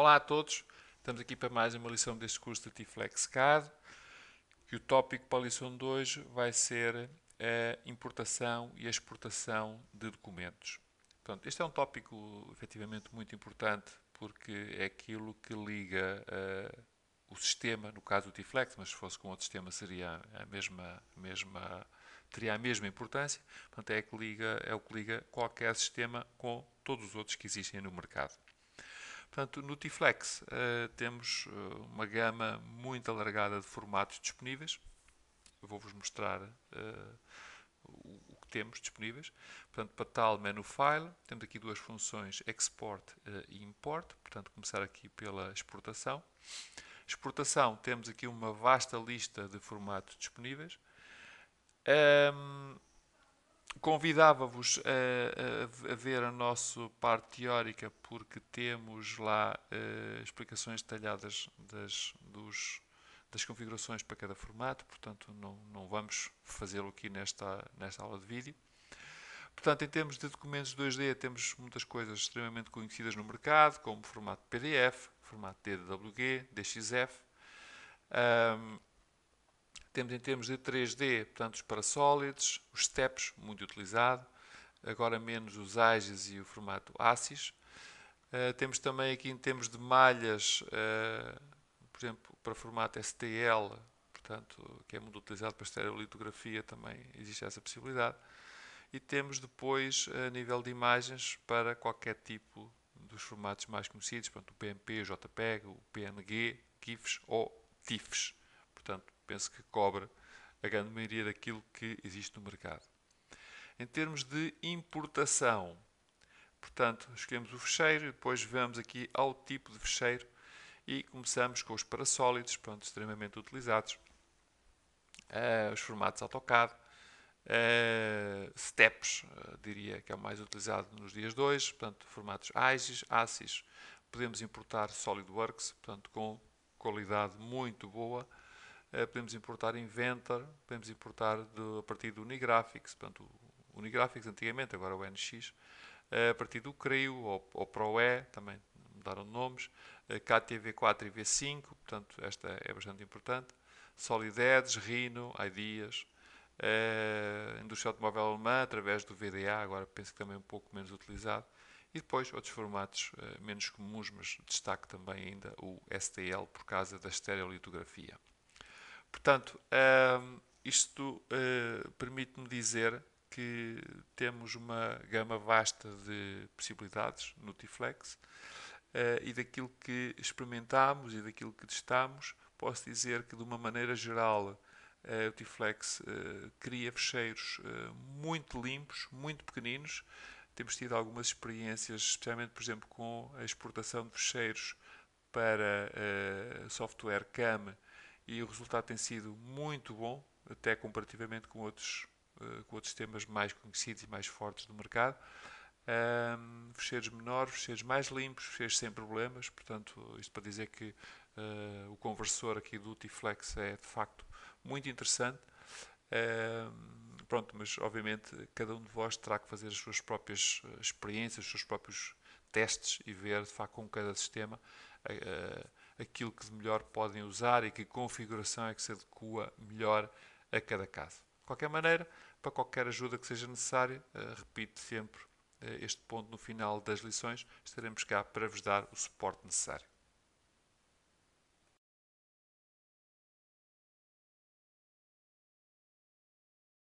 Olá a todos, estamos aqui para mais uma lição deste curso de Tiflex CAD e o tópico para a lição de hoje vai ser a importação e a exportação de documentos. Portanto, este é um tópico efetivamente muito importante porque é aquilo que liga uh, o sistema, no caso do Tiflex, mas se fosse com outro sistema seria a mesma, mesma teria a mesma importância, portanto é, que liga, é o que liga qualquer sistema com todos os outros que existem no mercado. Portanto, no Tiflex uh, eh, temos eh, uma gama muito alargada de formatos disponíveis. Vou-vos mostrar uh, o que temos disponíveis. Portanto, para tal menu file, temos aqui duas funções, export uh, e import. Portanto, começar aqui pela exportação. Exportação, temos aqui uma vasta lista de formatos disponíveis. Um, Convidava-vos a, a, ver a nossa parte teórica, porque temos lá uh, explicações detalhadas das, dos, das configurações para cada formato, portanto não, não vamos fazê-lo aqui nesta, nesta aula de vídeo. Portanto, em termos de documentos 2D, temos muitas coisas extremamente conhecidas no mercado, como formato PDF, formato DWG, DXF. Um, temos em termos de 3D, portanto, os parasólides, os steps, muito utilizado, agora menos os AGES e o formato ACES. Uh, eh, temos também aqui em termos de malhas, uh, por exemplo, para formato STL, portanto, que é muito utilizado para estereolitografia, também existe essa possibilidade. E temos depois, eh, a nível de imagens, para qualquer tipo dos formatos mais conhecidos, portanto, o PMP, o JPEG, o PNG, GIFs ou TIFs. Portanto, penso que cobre a grande maioria daquilo que existe no mercado. Em termos de importação, portanto, escolhemos o fecheiro e depois vamos aqui ao tipo de fecheiro e começamos com os parasólidos, pronto, extremamente utilizados, uh, os formatos AutoCAD, uh, STEPs, uh, diria que é o mais utilizado nos dias de hoje, portanto, formatos AIGIS, ASIS, podemos importar SolidWorks, portanto, com qualidade muito boa, eh, podemos importar Inventor, podemos importar a partir do Unigraphics, portanto, o Unigraphics antigamente, agora o NX, eh, a partir do CRIO ou, ou ProE, também mudaram de nomes, eh, KTV4 e V5, portanto, esta é bastante importante, Solideds, Rhino, Ideas, a indústria automóvel alemã, através do VDA, agora penso que também um pouco menos utilizado, e depois outros formatos menos comuns, mas destaco também ainda o STL por causa da estereolitografia. Portanto, um, ehm, isto uh, permite-me dizer que temos uma gama vasta de possibilidades no Tiflex uh, eh, e daquilo que experimentámos e daquilo que testámos posso dizer que de uma maneira geral uh, o Tiflex cria fecheiros muito limpos, muito pequeninos. Temos tido algumas experiências, especialmente, por exemplo, com a exportação de fecheiros para software CAM e o resultado tem sido muito bom, até comparativamente com outros, eh, com outros temas mais conhecidos e mais fortes do mercado. Um, fecheiros menores, fecheiros mais limpos, fecheiros sem problemas, portanto, isto para dizer que uh, o conversor aqui do Utiflex é de facto muito interessante. Um, pronto, mas obviamente cada um de vós terá que fazer as suas próprias eh, experiências, os seus próprios testes e ver de facto com cada sistema. Uh, aquilo que de melhor podem usar e que configuração é que se adequa melhor a cada caso. De qualquer maneira, para qualquer ajuda que seja necessária, eh, repito sempre eh, este ponto no final das lições, estaremos cá para vos dar o suporte necessário.